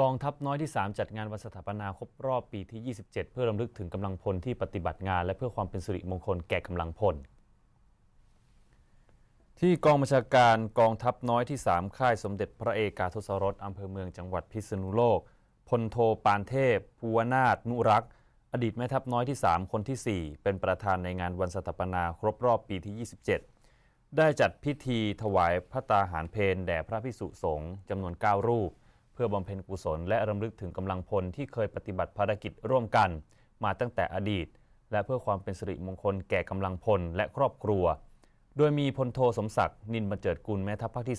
กองทัพน้อยที่ 3จัดงานวันสถาปนาครบรอบปีที่ 27 เพื่อรำลึกถึงกำลังพลที่ปฏิบัติงานและเพื่อความเป็นสุริมงคลแก่กำลังพล ที่กองบัญชาการกองทัพน้อยที่3ค่ายสมเด็จพระเอกาทศรสอำเภอ เมืองจังหวัดพิษณุโลก พลโทปานเทพ ภูวนาถ นุรักษ์ อดีตแม่ทัพน้อยที่ 3 คนที่ 4 เป็นประธานในงานวันสถาปนาครบรอบปีที่ 27 ได้จัดพิธีถวายพระตาหารเพนแด่พระพิสุสงฆ์จำนวน 9 รูปเพื่อบำเพ็ญกุศลและรำลึกถึงกำลังพลที่เคยปฏิบัติภารกิจร่วมกัน มาตั้งแต่อดีต และเพื่อความเป็นสิริมงคลแก่กำลังพลและครอบครัว โดยมีพลโทสมศักดิ์นินบรรเจิดกุล แม่ทัพภาคที่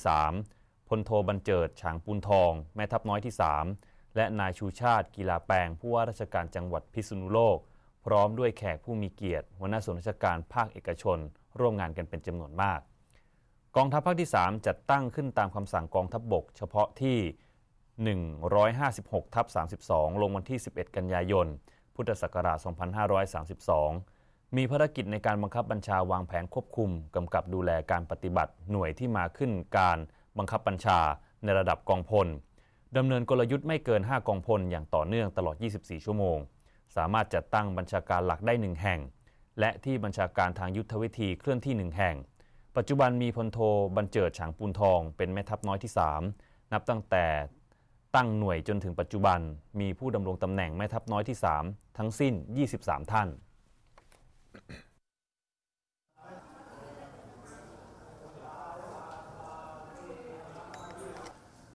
3พลโทบรรเจิดฉางปูนทอง แม่ทัพน้อยที่ 3 และนายชูชาติกีฬาแปลง ผู้ว่าราชการจังหวัดพิษณุโลก พร้อมด้วยแขกผู้มีเกียรติหัวหน้าส่วนราชการภาคเอกชน ร่วมงานกันเป็นจำนวนมาก กองทัพภาคที่ 3 จัดตั้งขึ้นตามคำสั่งกองทัพบบกเฉพาะที่156 ทับ32 ลงวันที่ 11 กันยายน พุทธศักราช 2532 มีภารกิจในการบังคับบัญชาวางแผนควบคุม กำกับดูแลการปฏิบัติหน่วยที่มาขึ้นการบังคับบัญชาในระดับกองพล ดำเนินกลยุทธ์ไม่เกิน 5 กองพลอย่างต่อเนื่องตลอด 24 ชั่วโมง สามารถจัดตั้งบัญชาการหลักได้ 1 แห่ง และที่บัญชาการทางยุทธวิธีเคลื่อนที่ 1 แห่ง ปัจจุบันมีพลโทบัญเจิดฉางปูนทองเป็นแม่ทัพน้อยที่ 3 นับตั้งแต่ตั้งหน่วยจนถึงปัจจุบันมีผู้ดำรงตำแหน่งแม่ทัพน้อยที่ 3 ทั้งสิ้น 23 ท่าน